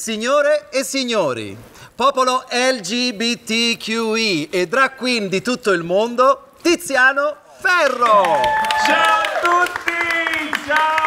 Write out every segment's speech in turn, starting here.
Signore e signori, popolo LGBTQI e drag queen di tutto il mondo, Tiziano Ferro! Ciao a tutti! Ciao!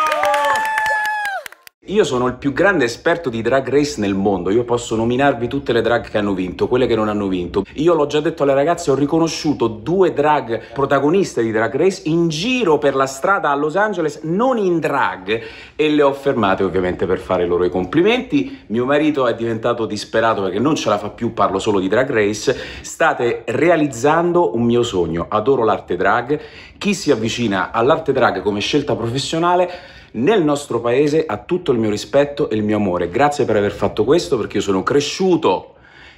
Io sono il più grande esperto di drag race nel mondo, io posso nominarvi tutte le drag che hanno vinto, quelle che non hanno vinto. Io l'ho già detto alle ragazze, ho riconosciuto due drag protagoniste di drag race in giro per la strada a Los Angeles, non in drag, e le ho fermate ovviamente per fare loro i complimenti. Mio marito è diventato disperato perché non ce la fa più, parlo solo di drag race. State realizzando un mio sogno, adoro l'arte drag. Chi si avvicina all'arte drag come scelta professionale nel nostro paese ha tutto il mio rispetto e il mio amore. Grazie per aver fatto questo perché io sono cresciuto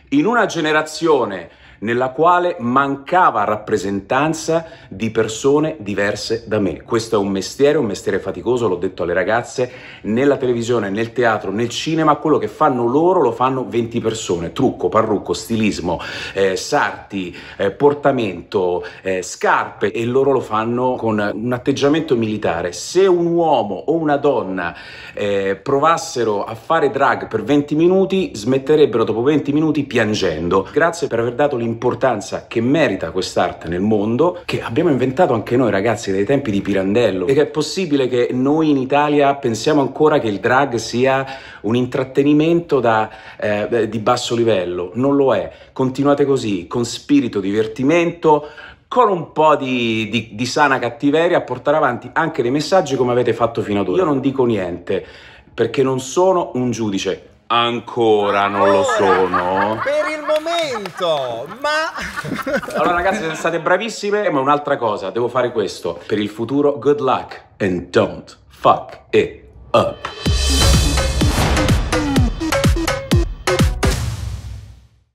in una generazione nella quale mancava rappresentanza di persone diverse da me. Questo è un mestiere, un mestiere faticoso, l'ho detto alle ragazze, nella televisione, nel teatro, nel cinema, quello che fanno loro lo fanno 20 persone, trucco, parrucco, stilismo, eh, sarti, eh, portamento, eh, scarpe e loro lo fanno con un atteggiamento militare. Se un uomo o una donna eh, provassero a fare drag per 20 minuti, smetterebbero dopo 20 minuti piangendo. Grazie per aver dato l'invito l'importanza che merita quest'arte nel mondo, che abbiamo inventato anche noi ragazzi dai tempi di Pirandello, e che è possibile che noi in Italia pensiamo ancora che il drag sia un intrattenimento da, eh, di basso livello, non lo è, continuate così, con spirito, divertimento, con un po' di, di, di sana cattiveria, a portare avanti anche dei messaggi come avete fatto fino ad ora. Io non dico niente, perché non sono un giudice, Ancora non lo sono. Per il momento, ma... Allora ragazzi, siete state bravissime, ma un'altra cosa, devo fare questo. Per il futuro, good luck and don't fuck it up.